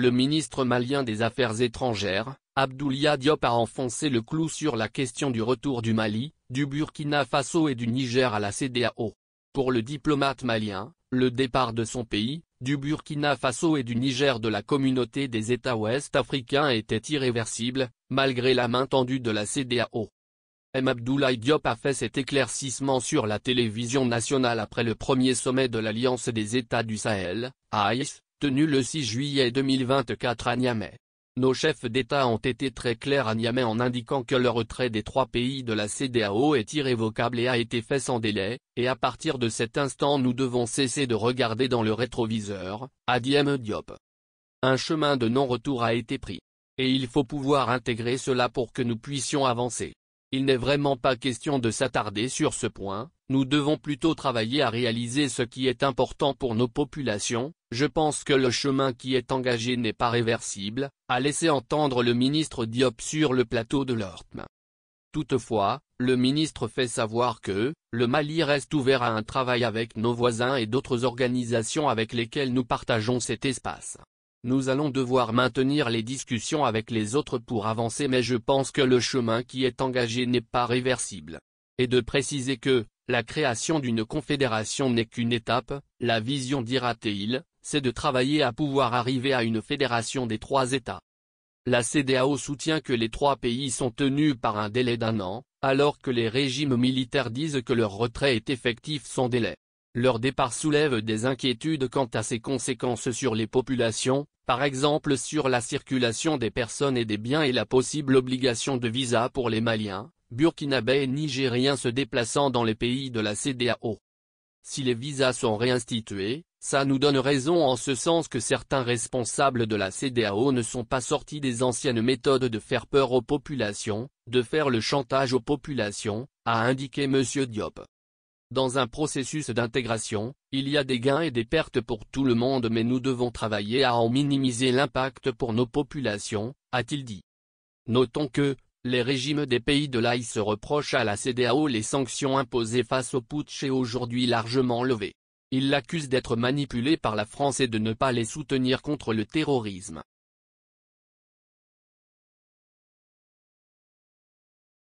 Le ministre malien des Affaires étrangères, Abdoulia Diop a enfoncé le clou sur la question du retour du Mali, du Burkina Faso et du Niger à la CDAO. Pour le diplomate malien, le départ de son pays, du Burkina Faso et du Niger de la communauté des États ouest africains était irréversible, malgré la main tendue de la CDAO. M. Abdoulaye Diop a fait cet éclaircissement sur la télévision nationale après le premier sommet de l'Alliance des États du Sahel, AIS, Tenu le 6 juillet 2024 à Niamey. Nos chefs d'État ont été très clairs à Niamey en indiquant que le retrait des trois pays de la CDAO est irrévocable et a été fait sans délai, et à partir de cet instant nous devons cesser de regarder dans le rétroviseur, a dit M. Diop. Un chemin de non-retour a été pris. Et il faut pouvoir intégrer cela pour que nous puissions avancer. Il n'est vraiment pas question de s'attarder sur ce point, nous devons plutôt travailler à réaliser ce qui est important pour nos populations, je pense que le chemin qui est engagé n'est pas réversible, a laissé entendre le ministre Diop sur le plateau de l'Ortme. Toutefois, le ministre fait savoir que, le Mali reste ouvert à un travail avec nos voisins et d'autres organisations avec lesquelles nous partageons cet espace. Nous allons devoir maintenir les discussions avec les autres pour avancer mais je pense que le chemin qui est engagé n'est pas réversible. Et de préciser que, la création d'une confédération n'est qu'une étape, la vision dira c'est de travailler à pouvoir arriver à une fédération des trois États. La CDAO soutient que les trois pays sont tenus par un délai d'un an, alors que les régimes militaires disent que leur retrait est effectif sans délai. Leur départ soulève des inquiétudes quant à ses conséquences sur les populations, par exemple sur la circulation des personnes et des biens et la possible obligation de visa pour les Maliens, Burkinabés et Nigériens se déplaçant dans les pays de la CDAO. Si les visas sont réinstitués, ça nous donne raison en ce sens que certains responsables de la CDAO ne sont pas sortis des anciennes méthodes de faire peur aux populations, de faire le chantage aux populations, a indiqué M. Diop. Dans un processus d'intégration, il y a des gains et des pertes pour tout le monde mais nous devons travailler à en minimiser l'impact pour nos populations, a-t-il dit. Notons que, les régimes des pays de l'AI se reprochent à la CDAO les sanctions imposées face au putsch et aujourd'hui largement levées. Il l'accuse d'être manipulé par la France et de ne pas les soutenir contre le terrorisme.